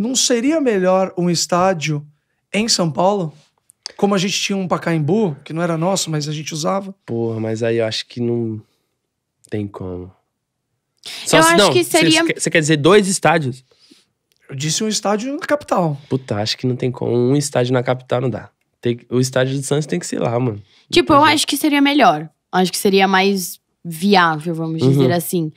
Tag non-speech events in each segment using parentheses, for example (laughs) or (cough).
não seria melhor um estádio em São Paulo? Como a gente tinha um Pacaembu, que não era nosso, mas a gente usava. Porra, mas aí eu acho que não tem como. Só eu se, acho não, que seria. Você quer dizer dois estádios? Eu disse um estádio na capital. Puta, acho que não tem como. Um estádio na capital não dá. Tem, o estádio do Santos tem que ser lá, mano. Tipo, eu acho que seria melhor. Acho que seria mais viável, vamos uhum. dizer assim.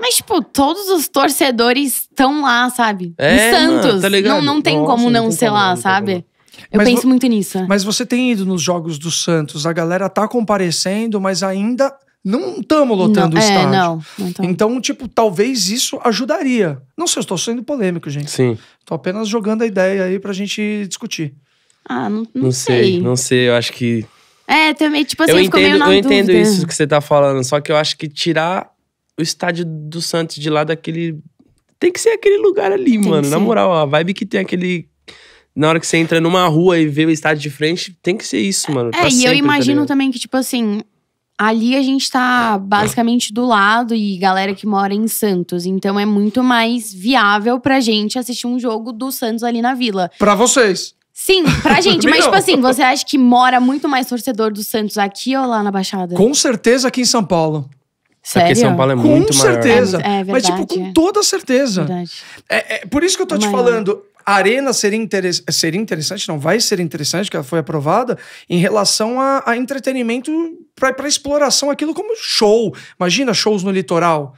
Mas, tipo, todos os torcedores estão lá, sabe? É, em Santos. Mano, tá Não, não tem Nossa, como não, não ser lá, sabe? Eu mas penso muito nisso. É. Mas você tem ido nos jogos do Santos, a galera tá comparecendo, mas ainda não estamos lotando não, o é, estádio. É, não, não então, tipo, talvez isso ajudaria. Não sei, eu estou sendo polêmico, gente. Sim. Tô apenas jogando a ideia aí pra gente discutir. Ah, não, não, não sei. sei. Não sei, eu acho que. É, também, tipo assim, eu entendo, meio na Eu entendo isso que você tá falando, só que eu acho que tirar o estádio do Santos de lá daquele. Tem que ser aquele lugar ali, tem mano. Na moral, a vibe que tem aquele. Na hora que você entra numa rua e vê o estádio de frente, tem que ser isso, mano. É, e sempre, eu tá imagino tá também que, tipo assim, ali a gente tá basicamente do lado e galera que mora em Santos. Então é muito mais viável pra gente assistir um jogo do Santos ali na vila. Pra vocês. Sim, pra (laughs) gente. mas, tipo assim, você acha que mora muito mais torcedor do Santos aqui ou lá na Baixada? Com certeza aqui em São Paulo. Sério? Porque São Paulo é com muito maior. Com certeza. É, é Mas, tipo, com toda certeza. É, é, por isso que eu tô é te falando. A arena seria, interess seria interessante, não vai ser interessante, que ela foi aprovada, em relação a, a entretenimento para exploração, aquilo como show. Imagina shows no litoral.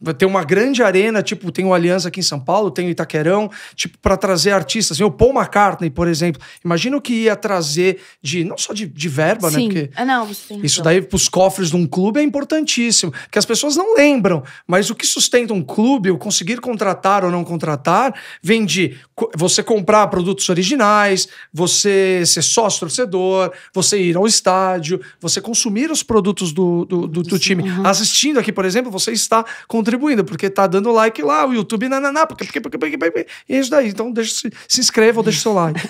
Vai ter uma grande arena, tipo, tem o Aliança aqui em São Paulo, tem o Itaquerão, tipo, para trazer artistas. Assim, o Paul McCartney, por exemplo. Imagina o que ia trazer de. Não só de, de verba, né? Sim. né? Porque é, não, sim, isso daí para os cofres de um clube é importantíssimo. Que as pessoas não lembram. Mas o que sustenta um clube, o conseguir contratar ou não contratar, vem de você comprar produtos originais, você ser sócio-torcedor, você ir ao estádio, você consumir os produtos do, do, do, do time. Uhum. Assistindo aqui, por exemplo, você está contribuindo contribuindo, porque tá dando like lá, o YouTube, nananá, porque, porque, porque, porque, porque, e é isso daí. Então deixa, se, se inscreva ou deixa seu like.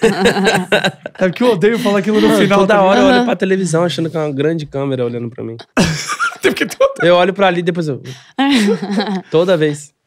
(laughs) é que eu odeio falar aquilo no Mano, final. Toda hora eu olho pra televisão achando que é uma grande câmera olhando pra mim. (laughs) eu olho pra ali e depois eu... (laughs) toda vez.